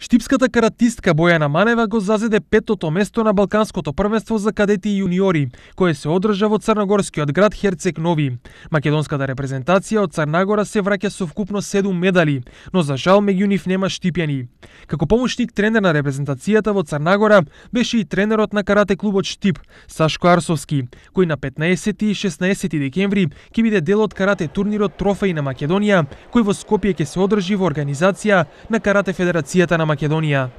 Штипската каратистка Бојана Манева го зазеде петото место на Балканското првенство за кадети и јуниори, кое се одржа во Црногорскиот град Херцег Нови. Македонската репрезентација од Црнагора се враќа со вкупно 7 медали, но за жал меѓу нив нема штипјани. Како помошник тренер на репрезентацијата во Црнагора беше и тренерот на карате клубот Штип, Сашко Арсовски, кој на 15 и 16 декември ќе биде дел од карате турнирот Трофеј на Македонија, кој во Скопје ќе се одржи во организација на Карате Федерацијата на Македонија